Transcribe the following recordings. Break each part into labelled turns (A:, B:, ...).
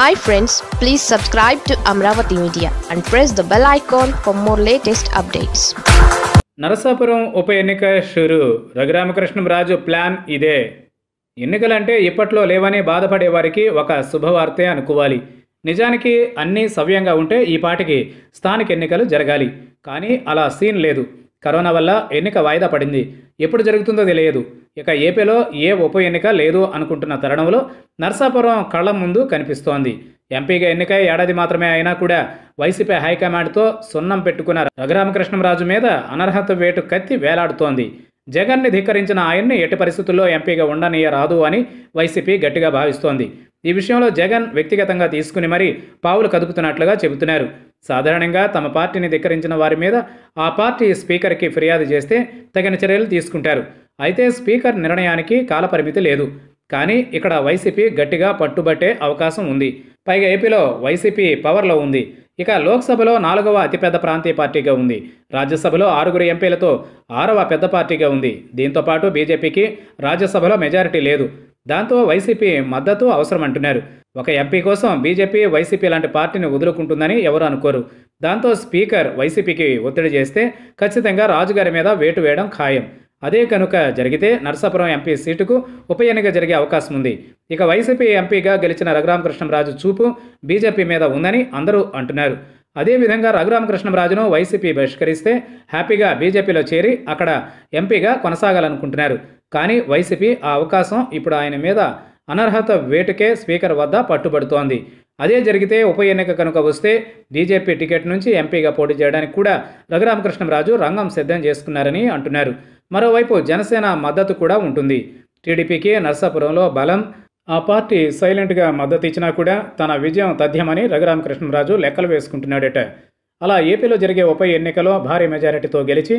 A: hi friends please subscribe to Amaravati media and press the bell icon for more latest updates Narasapuram ఉప ఎన్నిక షురు రఘురామకృష్ణం రాజు plan ఇదే ఎన్నికలంటే ఇప్పట్లో లేవని బాధపడేవారికి ఒక శుభవార్తే అనుకోవాలి నిజానికి అన్నీ సవ్యంగా ఉంటే ఈ పాటికి స్థానిక ఎన్నికలు జరగాలి కానీ అలా సీన్ లేదు కరోనా వల్ల ఎన్నిక వాయిదా పడింది ఎప్పుడు జరుగుతుందో తెలియదు ఇక ఏపీలో ఏ ఉప ఎన్నిక లేదు అనుకుంటున్న తరుణంలో నర్సాపురం కళ్ళ ముందు కనిపిస్తోంది ఎంపీగా ఎన్నిక ఏడాది మాత్రమే అయినా కూడా వైసీపీ హైకమాండ్తో సున్నం పెట్టుకున్న రఘురామకృష్ణరాజు మీద అనర్హత వేటు కత్తి వేలాడుతోంది జగన్ని ధిక్కరించిన ఆయన్ని ఎట్టి పరిస్థితుల్లో ఎంపీగా ఉండనీయరాదు అని వైసీపీ గట్టిగా భావిస్తోంది ఈ విషయంలో జగన్ వ్యక్తిగతంగా తీసుకుని మరీ పావులు కదుపుతున్నట్లుగా చెబుతున్నారు సాధారణంగా తమ పార్టీని ధిక్కరించిన వారి మీద ఆ పార్టీ స్పీకర్కి ఫిర్యాదు చేస్తే తగిన చర్యలు తీసుకుంటారు అయితే స్పీకర్ నిర్ణయానికి కాలపరిమితి లేదు కానీ ఇక్కడ వైసీపీ గట్టిగా పట్టుబట్టే అవకాశం ఉంది పైగా ఏపీలో వైసీపీ పవర్లో ఉంది ఇక లోక్సభలో నాలుగవ అతిపెద్ద ప్రాంతీయ పార్టీగా ఉంది రాజ్యసభలో ఆరుగురు ఎంపీలతో ఆరవ పెద్ద పార్టీగా ఉంది దీంతో పాటు బీజేపీకి రాజ్యసభలో మెజారిటీ లేదు దాంతో వైసీపీ మద్దతు అవసరం అంటున్నారు ఒక ఎంపీ కోసం బీజేపీ వైసీపీ లాంటి పార్టీని వదులుకుంటుందని ఎవరు అనుకోరు దాంతో స్పీకర్ వైసీపీకి ఒత్తిడి చేస్తే ఖచ్చితంగా రాజుగారి మీద వేటు వేయడం ఖాయం అదే కనుక జరిగితే నర్సాపురం ఎంపీ సీటుకు ఉప ఎన్నిక జరిగే అవకాశం ఉంది ఇక వైసీపీ ఎంపీగా గెలిచిన రఘురామకృష్ణరాజు చూపు బీజేపీ మీద ఉందని అందరూ అంటున్నారు అదేవిధంగా రఘురామకృష్ణరాజును వైసీపీ బహిష్కరిస్తే హ్యాపీగా బీజేపీలో చేరి అక్కడ ఎంపీగా కొనసాగాలనుకుంటున్నారు కానీ వైసీపీ ఆ అవకాశం ఇప్పుడు ఆయన మీద అనర్హత వేటుకే స్పీకర్ వద్ద పట్టుబడుతోంది అదే జరిగితే ఉప ఎన్నిక కనుక వస్తే బీజేపీ టికెట్ నుంచి ఎంపీగా పోటీ చేయడానికి కూడా రఘురామకృష్ణరాజు రంగం సిద్ధం చేసుకున్నారని అంటున్నారు మరోవైపు జనసేన మద్దతు కూడా ఉంటుంది టీడీపీకి నర్సాపురంలో బలం ఆ పార్టీ సైలెంట్గా మద్దతు ఇచ్చినా కూడా తన విజయం తథ్యమని రఘురామకృష్ణరాజు లెక్కలు వేసుకుంటున్నాడట అలా ఏపీలో జరిగే ఉప ఎన్నికలో భారీ మెజారిటీతో గెలిచి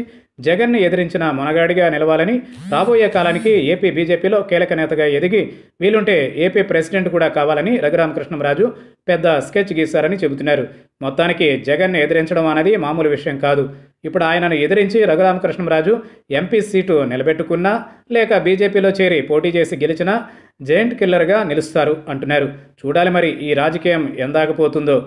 A: జగన్ను ఎదిరించిన మొనగాడిగా నిలవాలని రాబోయే కాలానికి ఏపీ బీజేపీలో కీలక నేతగా ఎదిగి వీలుంటే ఏపీ ప్రెసిడెంట్ కూడా కావాలని రఘురామకృష్ణరాజు పెద్ద స్కెచ్ గీశారని చెబుతున్నారు మొత్తానికి జగన్ను ఎదిరించడం అనేది మామూలు విషయం కాదు ఇప్పుడు ఆయనను ఎదిరించి రఘురామకృష్ణరాజు ఎంపీ సీటు నిలబెట్టుకున్నా లేక బీజేపీలో చేరి పోటీ చేసి గెలిచినా జైంట్ కిల్లర్గా నిలుస్తారు అంటున్నారు చూడాలి మరి ఈ రాజకీయం ఎందాకపోతుందో